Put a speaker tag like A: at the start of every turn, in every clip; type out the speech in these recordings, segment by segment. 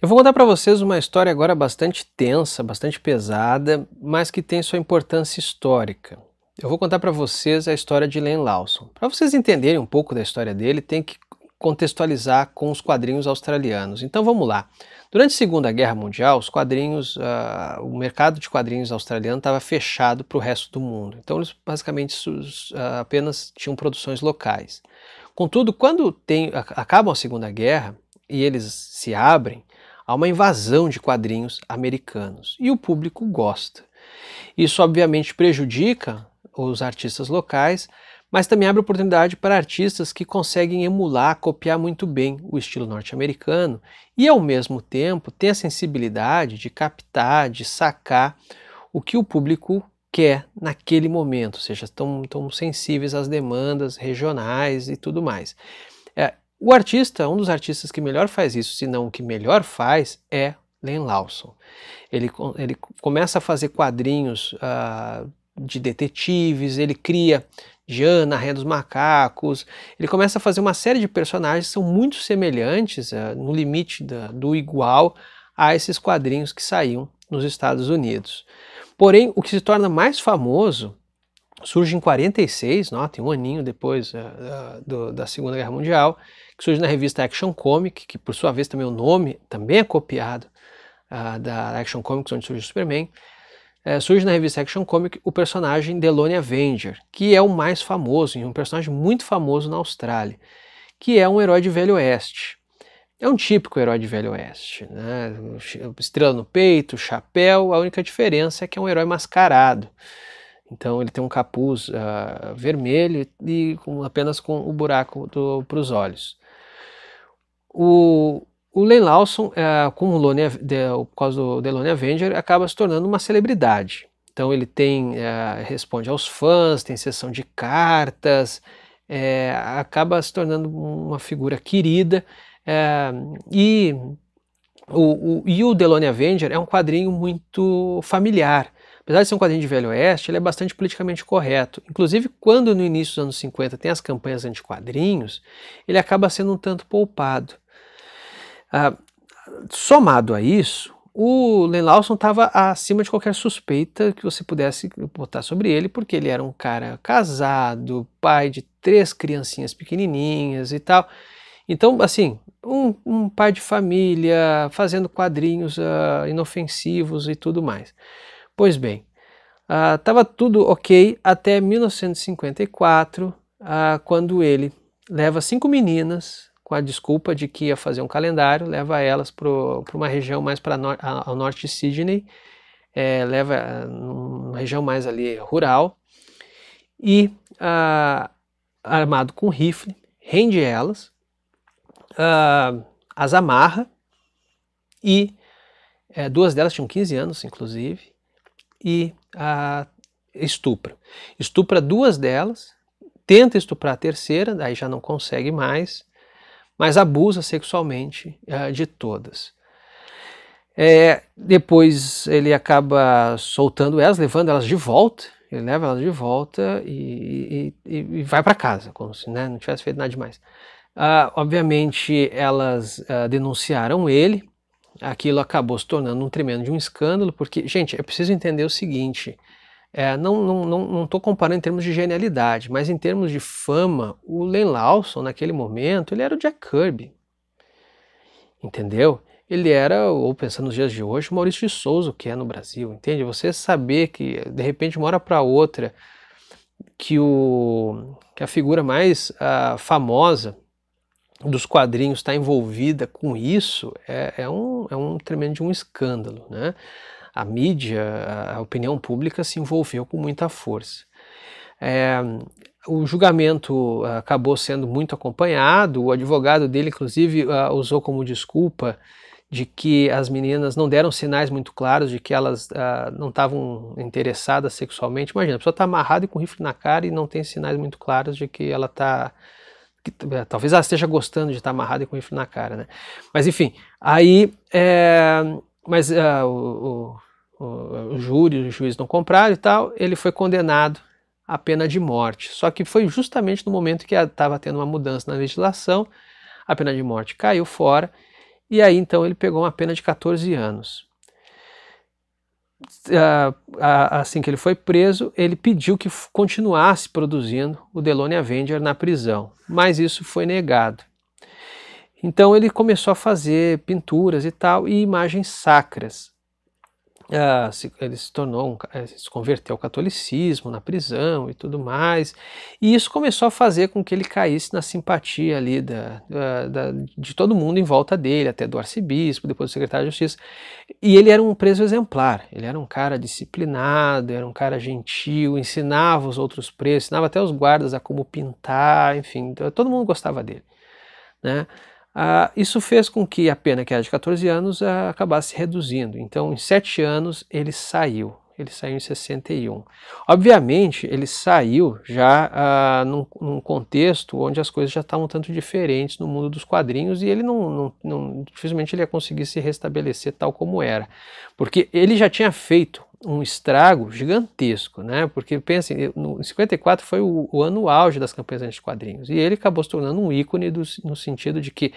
A: Eu vou contar para vocês uma história agora bastante tensa, bastante pesada, mas que tem sua importância histórica. Eu vou contar para vocês a história de Len Lawson. Para vocês entenderem um pouco da história dele, tem que contextualizar com os quadrinhos australianos. Então vamos lá. Durante a Segunda Guerra Mundial, os quadrinhos, uh, o mercado de quadrinhos australiano estava fechado para o resto do mundo. Então eles basicamente uh, apenas tinham produções locais. Contudo, quando tem, acabam a Segunda Guerra e eles se abrem, Há uma invasão de quadrinhos americanos e o público gosta. Isso obviamente prejudica os artistas locais, mas também abre oportunidade para artistas que conseguem emular, copiar muito bem o estilo norte-americano e, ao mesmo tempo, ter a sensibilidade de captar, de sacar o que o público quer naquele momento, ou seja, estão tão sensíveis às demandas regionais e tudo mais. É, o artista, um dos artistas que melhor faz isso, se não o que melhor faz, é Len Lawson. Ele, ele começa a fazer quadrinhos uh, de detetives, ele cria Jana, Ré dos Macacos, ele começa a fazer uma série de personagens que são muito semelhantes, uh, no limite da, do igual, a esses quadrinhos que saíam nos Estados Unidos. Porém, o que se torna mais famoso surge em 46, notem, um aninho depois uh, do, da Segunda Guerra Mundial, que surge na revista Action Comic, que por sua vez também o nome também é copiado uh, da Action Comics, onde surge o Superman. Eh, surge na revista Action Comic o personagem Delone Avenger, que é o mais famoso, e um personagem muito famoso na Austrália, que é um herói de Velho Oeste. É um típico herói de Velho Oeste, né? estrela no peito, chapéu, a única diferença é que é um herói mascarado. Então ele tem um capuz uh, vermelho e com, apenas com o um buraco para os olhos. O, o Len Lawson, uh, com o Lone, de, por causa do The Lone Avenger, acaba se tornando uma celebridade. Então ele tem uh, responde aos fãs, tem sessão de cartas, é, acaba se tornando uma figura querida é, e o, o, e o Avenger é um quadrinho muito familiar. Apesar de ser um quadrinho de velho oeste, ele é bastante politicamente correto. Inclusive, quando no início dos anos 50 tem as campanhas anti-quadrinhos, ele acaba sendo um tanto poupado. Ah, somado a isso, o Len Lawson estava acima de qualquer suspeita que você pudesse botar sobre ele, porque ele era um cara casado, pai de três criancinhas pequenininhas e tal. Então, assim, um, um pai de família, fazendo quadrinhos uh, inofensivos e tudo mais. Pois bem, estava ah, uh, tudo ok até 1954, uh, ah, quando ele leva cinco meninas, com a desculpa de que ia fazer um calendário, leva elas para uma região mais para ao norte de Sydney, é, leva ah, uma região mais ali rural, e uh, armado com rifle, rende elas, as amarra, e é, duas delas tinham 15 anos, inclusive, e a, estupra. Estupra duas delas, tenta estuprar a terceira, daí já não consegue mais, mas abusa sexualmente uh, de todas. É, depois ele acaba soltando elas, levando elas de volta. Ele leva elas de volta e, e, e vai para casa, como se né, não tivesse feito nada demais. Uh, obviamente, elas uh, denunciaram ele, aquilo acabou se tornando um tremendo de um escândalo, porque, gente, é preciso entender o seguinte: é, não estou não, não, não comparando em termos de genialidade, mas em termos de fama, o Len Lawson, naquele momento, ele era o Jack Kirby. Entendeu? Ele era, ou pensando nos dias de hoje, o Maurício de Souza, que é no Brasil, entende? Você saber que, de repente, uma hora para outra, que, o, que a figura mais uh, famosa dos quadrinhos está envolvida com isso é, é, um, é um tremendo de um escândalo. Né? A mídia, a opinião pública se envolveu com muita força. É, o julgamento ah, acabou sendo muito acompanhado, o advogado dele, inclusive, ah, usou como desculpa de que as meninas não deram sinais muito claros de que elas ah, não estavam interessadas sexualmente. Imagina, a pessoa está amarrada e com um rifle na cara e não tem sinais muito claros de que ela está que é, talvez ela esteja gostando de estar amarrada e com isso na cara, né? Mas enfim, aí, é, mas é, o, o, o, júri, o juiz não compraram e tal, ele foi condenado à pena de morte. Só que foi justamente no momento que estava tendo uma mudança na legislação, a pena de morte caiu fora, e aí então ele pegou uma pena de 14 anos. É, assim que ele foi preso, ele pediu que continuasse produzindo o Delone Avenger na prisão, mas isso foi negado. Então ele começou a fazer pinturas e tal, e imagens sacras. Ah, se, ele se tornou, um, eh, se converteu ao catolicismo na prisão e tudo mais, e isso começou a fazer com que ele caísse na simpatia ali da, da, de todo mundo em volta dele, até do arcebispo, depois do secretário de justiça, e ele era um preso exemplar, ele era um cara disciplinado, era um cara gentil, ensinava os outros presos, ensinava até os guardas a como pintar, enfim, todo mundo gostava dele, né, ah, isso fez com que a pena, que era de 14 anos, ah, acabasse reduzindo. Então, em 7 anos, ele saiu. Ele saiu em 61. Obviamente, ele saiu já ah, num, num, contexto onde as coisas já estavam um tanto diferentes no mundo dos quadrinhos e ele não, não, não, dificilmente ele ia conseguir se restabelecer tal como era. Porque ele já tinha feito um estrago gigantesco, né? Porque pensem, no 54 foi o, o ano auge das campanhas anti-quadrinhos e ele acabou se tornando um ícone do, no sentido de que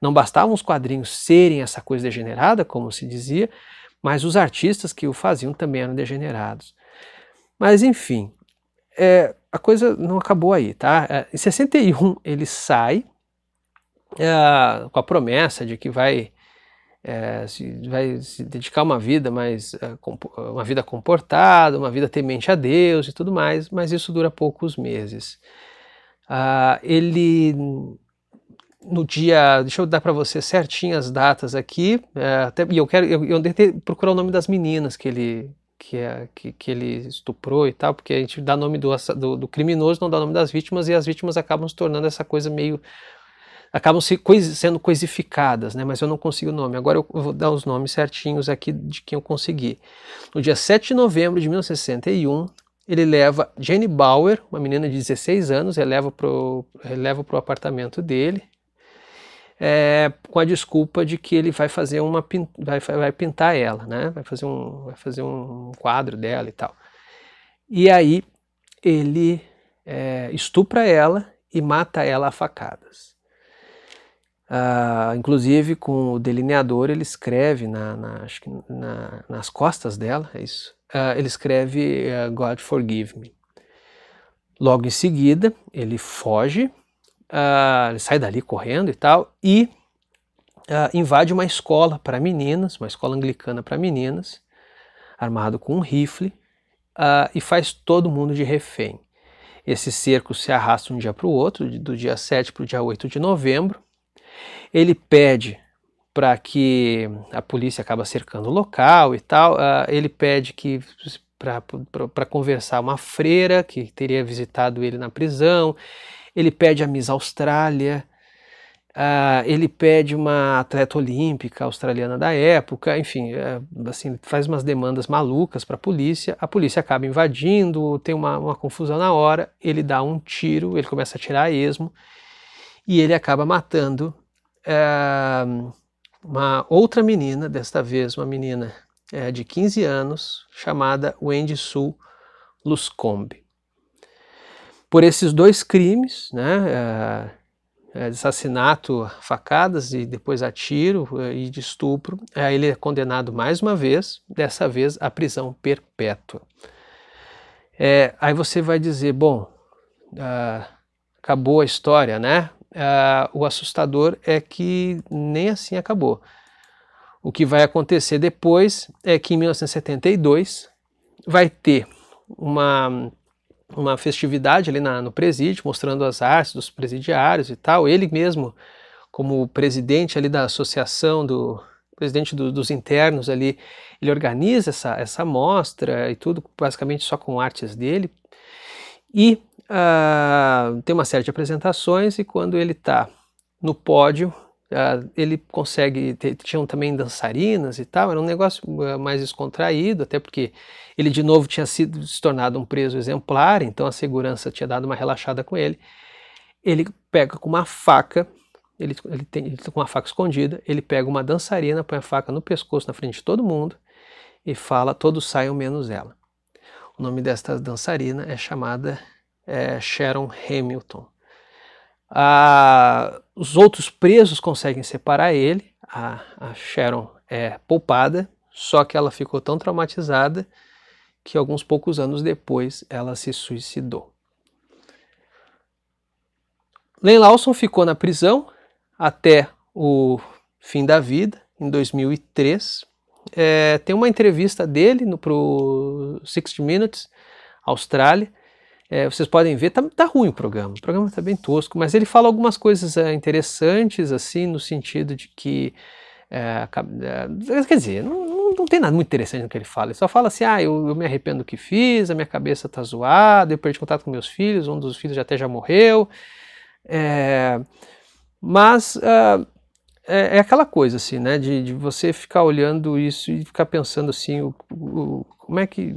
A: não bastavam os quadrinhos serem essa coisa degenerada, como se dizia, mas os artistas que o faziam também eram degenerados. Mas enfim, é, a coisa não acabou aí, tá? É, em 61 ele sai é, com a promessa de que vai é, se vai se dedicar uma vida mais é, uma vida comportada, uma vida temente a Deus e tudo mais, mas isso dura poucos meses. Ah, ele no dia, deixa eu dar para você certinho as datas aqui, é, até, e eu quero eu, eu tentei procurar o nome das meninas que ele que, é, que, que, ele estuprou e tal, porque a gente dá nome do, do, do criminoso, não dá nome das vítimas, e as vítimas acabam se tornando essa coisa meio acabam se coisi sendo coisificadas, né? mas eu não consigo o nome. Agora eu vou dar os nomes certinhos aqui de quem eu consegui. No dia 7 de novembro de 1961, ele leva Jenny Bauer, uma menina de 16 anos, ele leva para o apartamento dele, é, com a desculpa de que ele vai fazer uma vai, vai pintar ela, né? vai, fazer um, vai fazer um quadro dela e tal. E aí ele é, estupra ela e mata ela a facadas. Uh, inclusive com o delineador ele escreve na, na, na, nas costas dela, é isso. Uh, ele escreve uh, God forgive me. Logo em seguida ele foge, ah, ele sai dali correndo e tal e invade uma escola para meninas, uma escola anglicana para meninas, armado com um rifle e faz todo mundo de refém. esse cerco se arrasta um dia para o outro, do dia 7 para o dia 8 de novembro, ele pede para que a polícia acaba cercando o local e tal. Ah, ele pede que para conversar uma freira que teria visitado ele na prisão. Ele pede a Miss Austrália. Uh, ele pede uma atleta olímpica australiana da época, enfim, é, assim, faz umas demandas malucas para a polícia, a polícia acaba invadindo, tem uma, uma, confusão na hora, ele dá um tiro, ele começa a tirar a esmo, e ele acaba matando é, uma outra menina, desta vez uma menina é, de 15 anos, chamada Wendy Sue Luscombe. Por esses dois crimes, né, é, é assassinato facadas e depois a tiro é, e de estupro, é, ele é condenado mais uma vez, dessa vez à prisão perpétua. aí você vai dizer, bom, ah, acabou a história, né? Ah, o assustador é que nem assim acabou. O que vai acontecer depois é que em 1972 vai ter uma, uma festividade ali na, no presídio, mostrando as artes dos presidiários e tal. Ele mesmo, como presidente ali da associação do presidente do, dos internos ali, ele organiza essa, essa mostra e tudo, basicamente só com artes dele. E ah, tem uma série de apresentações e quando ele está no pódio, ah, ele consegue. Tinham também dançarinas e tal, era um negócio ah, mais descontraído, até porque ele de novo tinha sido, se tornado um preso exemplar, então a segurança tinha dado uma relaxada com ele. Ele pega com uma faca, ele, ele, tem, ele tá com uma faca escondida, ele pega uma dançarina, põe a faca no pescoço na frente de todo mundo e fala: todos saiam menos ela. O nome desta dançarina é chamada é, Sharon Hamilton. Ah, os outros presos conseguem separar ele, a, a Sharon é poupada, só que ela ficou tão traumatizada que alguns poucos anos depois ela se suicidou. Len Lawson ficou na prisão até o fim da vida, em 2003. É, tem uma entrevista dele para o 60 Minutes, Austrália, é, vocês podem ver, tá, tá ruim o programa, o programa tá bem tosco, mas ele fala algumas coisas é, interessantes, assim, no sentido de que, é, é, quer dizer, não, não, não, tem nada muito interessante no que ele fala, ele só fala assim, ah, eu, eu, me arrependo do que fiz, a minha cabeça tá zoada, eu perdi contato com meus filhos, um dos filhos já até já morreu, é, mas... Uh, é, é aquela coisa, assim, né? De, de, você ficar olhando isso e ficar pensando assim, o, o como é que.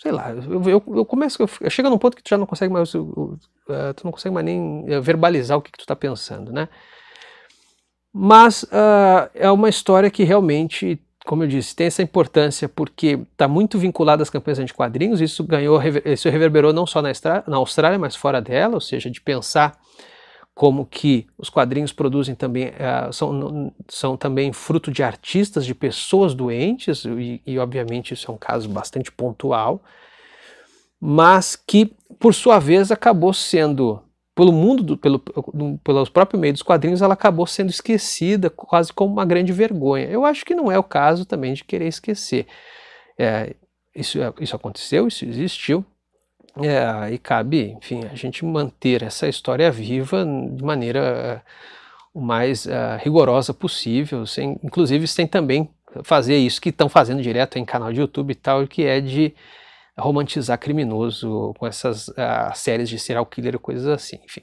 A: Sei lá, eu, eu, eu começo. Eu, chega num ponto que tu já não consegue mais. É, tu não consegue mais nem é, verbalizar o que, que tu está pensando, né? Mas uh, é uma história que realmente, como eu disse, tem essa importância porque está muito vinculada às campanhas de quadrinhos Isso ganhou, isso reverberou não só na, na Austrália, mas fora dela, ou seja, de pensar como que os quadrinhos produzem também, uh, são, são também fruto de artistas, de pessoas doentes, e, e obviamente isso é um caso bastante pontual, mas que, por sua vez, acabou sendo, pelo mundo, do, pelo, pelos próprios meios dos quadrinhos, ela acabou sendo esquecida, quase como uma grande vergonha. Eu acho que não é o caso também de querer esquecer. É, isso, é, isso aconteceu, isso existiu, é, e cabe, enfim, a gente manter essa história viva de maneira eh, o mais uh, rigorosa possível, sem, inclusive sem também fazer isso que estão fazendo direto em canal de YouTube e tal, que é de romantizar criminoso com essas uh, séries de serial killer e coisas assim, enfim.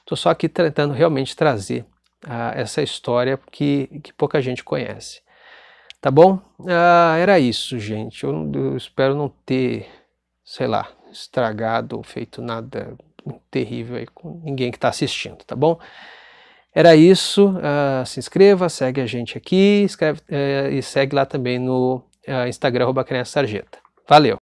A: Estou só aqui tentando realmente trazer uh, essa história que, que pouca gente conhece. Tá bom? Ah, era isso, gente. Eu, eu espero não ter, sei lá, estragado ou feito nada terrível aí com ninguém que está assistindo, tá bom? Era isso, uh, se inscreva, segue a gente aqui escreve, uh, e segue lá também no uh, Instagram, arroba Sarjeta. Valeu!